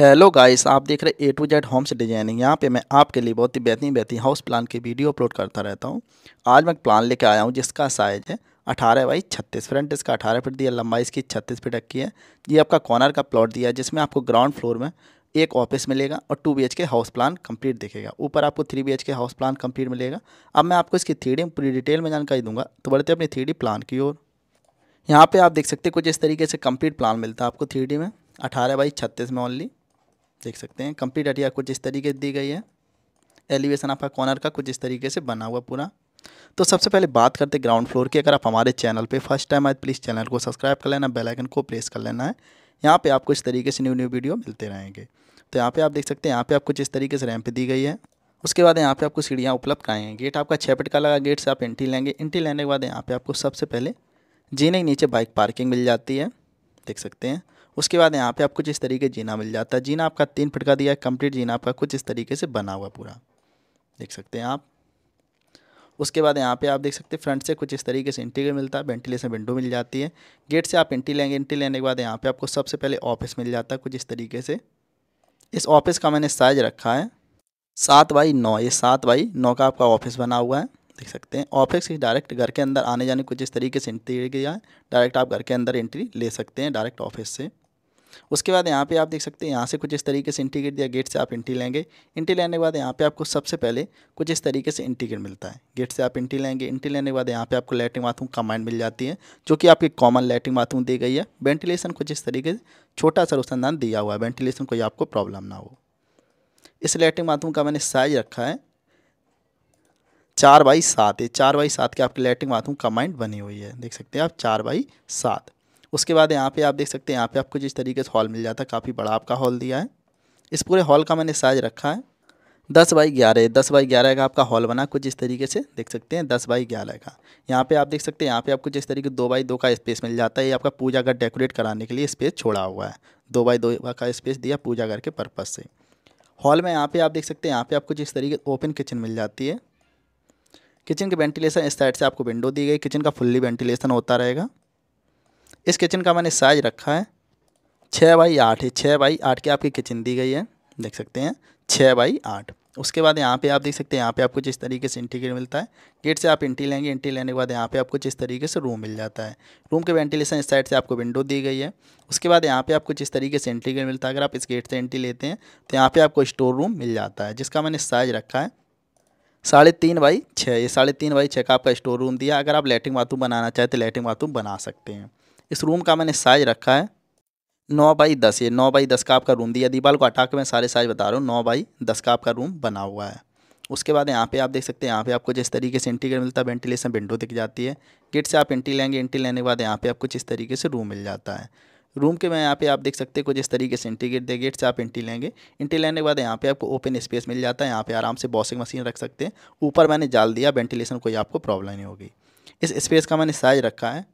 hello guys आप देख रहे A to Z homes designing यहाँ पे मैं आपके लिए बहुत ही बेहतरीन बेहतरीन हाउस प्लान की वीडियो अपलोड करता रहता हूँ आज मैं एक प्लान लेके आया हूँ जिसका साइज है अठारह बाई छत्तीस फ्रंट इसका अठारह फिट दिया लंबाई इसकी छत्तीस फिट रखी है ये आपका कॉर्नर का प्लॉट दिया है जिसमें आपको ग्राउंड फ्लोर में एक ऑफिस मिलेगा और two B K house plan complete दिखेगा ऊपर आपको three B K house plan complete मिलेगा अब मैं आपको इसकी थ्री पूरी डिटेल में जानकारी दूंगा तो बढ़ते अपनी थ्री प्लान की ओर यहाँ पर आप देख सकते कुछ इस तरीके से कम्प्लीट प्लान मिलता है आपको थ्री में अठारह बाई छत्तीस में ओनली देख सकते हैं कंप्लीट अटिया कुछ इस तरीके से दी गई है एलिवेशन आपका कॉर्नर का कुछ इस तरीके से बना हुआ पूरा तो सबसे पहले बात करते हैं ग्राउंड फ्लोर की अगर आप हमारे चैनल पे फर्स्ट टाइम आए प्लीज़ चैनल को सब्सक्राइब कर लेना बेल आइकन को प्रेस कर लेना है यहाँ पे आपको इस तरीके से न्यू न्यू वीडियो मिलते रहेंगे तो यहाँ पे आप देख सकते हैं यहाँ पे आपको जिस तरीके से रैंप दी गई है उसके बाद यहाँ पर आपको सीढ़ियाँ उपलब्ध कराएंगे गेट आपका छः फिट का लगा गेट से आप एंट्री लेंगे एंट्री लेने के बाद यहाँ पर आपको सबसे पहले जीने के नीचे बाइक पार्किंग मिल जाती है देख सकते हैं उसके बाद यहाँ पे आपको इस तरीके जीना मिल जाता है जीना आपका तीन फिट का दिया है कंप्लीट जीना आपका कुछ इस तरीके से बना हुआ पूरा देख सकते हैं आप उसके बाद यहाँ पे आप देख सकते हैं फ्रंट से कुछ इस तरीके से इंटीग्रेट मिलता है वेंटिलेशन विंडो मिल जाती है गेट से आप इंटी लेंगे इंटी लेने के बाद यहाँ पर आपको सबसे पहले ऑफिस मिल जाता है कुछ इस तरीके से इस ऑफिस का मैंने साइज रखा है सात बाई नौ ये सात बाई नौ का आपका ऑफिस बना हुआ है देख सकते हैं ऑफिस डायरेक्ट घर के अंदर आने जाने कुछ इस तरीके से एंट्री किया है डायरेक्ट आप घर के अंदर एंट्री ले सकते हैं डायरेक्ट ऑफिस से उसके बाद यहाँ पे आप देख सकते हैं यहाँ से कुछ इस तरीके से इंटीग्रेट दिया गेट से आप इंटी लेंगे इंटी लेने के बाद यहाँ पे आपको सबसे पहले कुछ इस तरीके से इंटीग्रेट मिलता है गेट से आप इंटी लेंगे इंटी लेने के बाद यहाँ पे आपको लैटिन बाथरूम कमांड मिल जाती है जो कि आपकी कॉमन लेटिंग बाथरूम दी गई है वेंटिलेशन कुछ इस तरीके से छोटा सा अनुसंधान दिया हुआ है वेंटिलेशन कोई आपको प्रॉब्लम ना हो इस लैटिन बाथरूम का मैंने साइज रखा है चार बाई सात है चार बाई सात के आपकी लैटिन बाथरूम कमाइंड बनी हुई है देख सकते हैं आप चार बाई सात उसके बाद यहाँ पे आप देख सकते हैं यहाँ पे आपको जिस तरीके से हॉल मिल जाता है काफ़ी बड़ा आपका हॉल दिया है इस पूरे हॉल का मैंने साइज रखा है दस बाई ग्यारह दस बाई ग्यारह का आपका हॉल बना कुछ इस तरीके से देख सकते हैं दस बाई ग्यारह का यहाँ पे आप देख सकते हैं यहाँ पे आपको जिस तरीके दो बाई दो का स्पेस मिल जाता है ये आपका पूजा घर डेकोरेट कराने के लिए स्पेस छोड़ा हुआ है दो बाई दो का स्पेस दिया पूजा घर के पर्पज़ से हॉल में यहाँ पे आप देख सकते हैं यहाँ पे आपको जिस तरीके ओपन किचन मिल जाती है किचन के वेंटिलेशन इस साइड से आपको विंडो दी गई किचन का फुल्ली वेंटिलेशन होता रहेगा इस किचन का मैंने साइज रखा है छः बाई आठ है छः बाई आठ की आपकी किचन दी गई है देख सकते हैं छः बाई आठ उसके बाद यहाँ पे आप देख सकते हैं यहाँ पे आपको जिस तरीके से इंटीग्रेट गेट मिलता है गेट से आप इंटी लेंगे इंटी लेने के बाद यहाँ पे आपको जिस तरीके से रूम मिल जाता है रूम के वेंटिलेशन इस साइड से आपको विंडो दी गई है उसके बाद यहाँ पे आपको जिस तरीके से इंटीग्रेट गेट मिलता है अगर आप इस गेट से इंटी लेते हैं तो यहाँ पर आपको स्टोर रूम मिल जाता है जिसका मैंने साइज रखा है साढ़े तीन बाई छः ये साढ़े तीन बाई छः का आपका स्टोर रूम दिया अगर आप लेटरिन बाथरूम बनाना चाहें तो लेटरिन बाथरूम बना सकते हैं इस रूम का मैंने साइज रखा है नौ बाई दस ये नौ बाई दस का आपका रूम दिया दीपाल को हटा के मैं सारे साइज बता रहा हूँ नौ बाई दस का आपका रूम बना हुआ है उसके बाद यहाँ पे आप देख सकते हैं यहाँ पे आपको जिस तरीके से इंटीग्रेट मिलता है वेंटिलेशन विंडो दिख जाती है गेट से आप इंटी लेंगे इंटी लेने के बाद यहाँ पे आपको जिस तरीके से रूम मिल जाता है रूम के मैं यहाँ पे आप देख सकते हैं कुछ इस तरीके से इंटीग्रेट दे गेट से आप इंटी लेंगे इंटी लेने के बाद यहाँ पे आपको ओपन स्पेस मिल जाता है यहाँ पे आराम से वॉशिंग मशीन रख सकते हैं ऊपर मैंने जाल दिया वेंटिलेशन कोई आपको प्रॉब्लम नहीं होगी इस स्पेस का मैंने साइज रखा है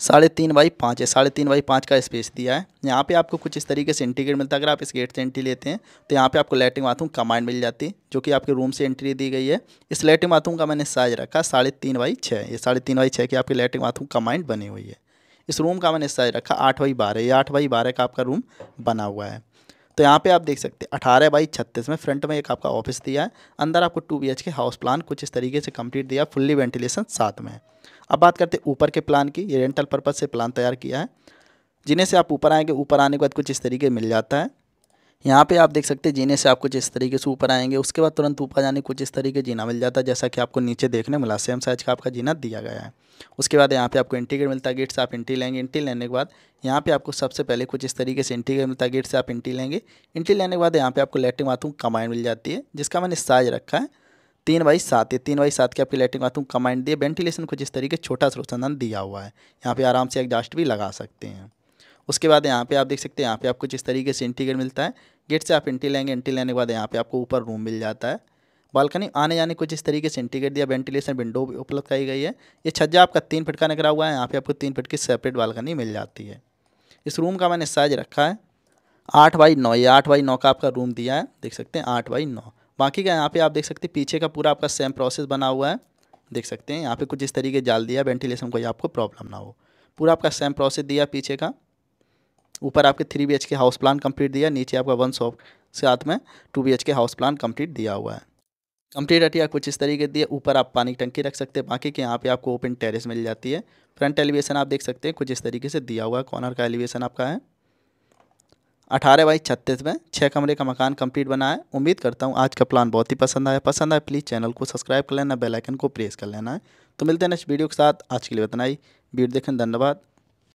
साढ़े तीन बाई पाँच है साढ़े तीन बाई पाँच का स्पेस दिया है यहाँ पे आपको कुछ इस तरीके से इंटीग्रेट मिलता है अगर आप इस गेट से एंट्री लेते हैं तो यहाँ पे आपको लेटिंग बाथरूम कमांड मिल जाती है जो कि आपके रूम से एंट्री दी गई है इस लेटिंग बाथरूम का मैंने साइज रखा साढ़े तीन बाई छः ये साढ़े तीन बाई छः की आपकी लेटिंग बाथरूम कमांड बनी हुई है इस रूम का मैंने साइज रखा आठ बाई बारह ये आठ बाई बारह का आपका रूम बना हुआ है तो यहाँ पे आप देख सकते हैं अठारह बाई छत्तीस में फ्रंट में एक आपका ऑफिस दिया है अंदर आपको two B K house plan कुछ इस तरीके से कंप्लीट दिया फुल्ली वेंटिलेशन साथ में है अब बात करते हैं ऊपर के प्लान की ये रेंटल पर्पज़ से प्लान तैयार किया है जिन्हें से आप ऊपर आएंगे ऊपर आने के बाद कुछ इस तरीके मिल जाता है यहाँ पे आप देख सकते हैं जीने से आप कुछ इस तरीके से ऊपर आएंगे उसके बाद तुरंत ऊपर जाने कुछ इस तरीके जीना मिल जाता है जैसा कि आपको नीचे देखने मिला सेम साइज का आपका जीना दिया गया है उसके बाद यहाँ पे आपको एंट्री गेट मिलता है गेट से आप एंट्री लेंगे एंट्री लेने के बाद यहाँ पे आपको सबसे पहले कुछ इस तरीके से एंट्री गेट मिलता है गेट से आप एंट्री लेंगे एंट्री लेने के बाद यहाँ पे आपको लेटरिन बाथरूम कमाइंड मिल जाती है जिसका मैंने साइज रखा है तीन बाई सात है तीन बाई सात की आपकी लेटरिन बाथरूम कमाइंड दिए वेंटिलेशन कुछ इस तरीके छोटा सा रोशनदान दिया हुआ है यहाँ पे आराम से एग्जास्ट भी लगा सकते हैं उसके बाद यहाँ पे आप देख सकते हैं यहाँ पे आपको जिस तरीके से इंटीग्रेट मिलता है गेट से आप एंट्री लेंगे एंट्री लेने के बाद यहाँ पे आपको ऊपर रूम मिल जाता है बालकनी आने जाने कुछ इस तरीके से इंटीग्रेट दिया वेंटिलेशन विंडो भी उपलब्ध कराई गई है ये छज्जा आपका तीन फिट का निकला हुआ है यहाँ पे आपको तीन फिट की सेपरेट बालकनी मिल जाती है इस रूम का मैंने साइज रखा है आठ बाई नौ ये आठ बाई नौ का आपका रूम दिया है देख सकते हैं आठ बाई नौ बाकी का यहाँ पे आप देख सकते हैं पीछे का पूरा आपका सेम प्रोसेस बना हुआ है देख सकते हैं यहाँ पे कुछ इस तरीके जाल दिया वेंटिलेशन कोई आपको प्रॉब्लम ना हो पूरा आपका सेम प्रोसेस दिया पीछे का ऊपर आपके three B K house plan complete दिया नीचे आपका वन सौ साथ में two B K house plan complete दिया हुआ है कंप्लीट अटिया कुछ इस तरीके दिए ऊपर आप पानी की टंकी रख सकते हैं बाकी के यहाँ पे आपको ओपन टेरेस मिल जाती है फ्रंट एलिवेशन आप देख सकते हैं कुछ इस तरीके से दिया हुआ है कॉर्नर का एलिवेशन आपका है अठारह बाई छत्तीस में छः कमरे का मकान कंप्लीट बना है उम्मीद करता हूँ आज का प्लान बहुत ही पसंद आया पसंद आया प्लीज़ चैनल को सब्सक्राइब कर लेना बेलाइकन को प्रेस कर लेना है तो मिलते हैं नेक्स्ट वीडियो के साथ आज के लिए बतनाई वीडियो देखें धन्यवाद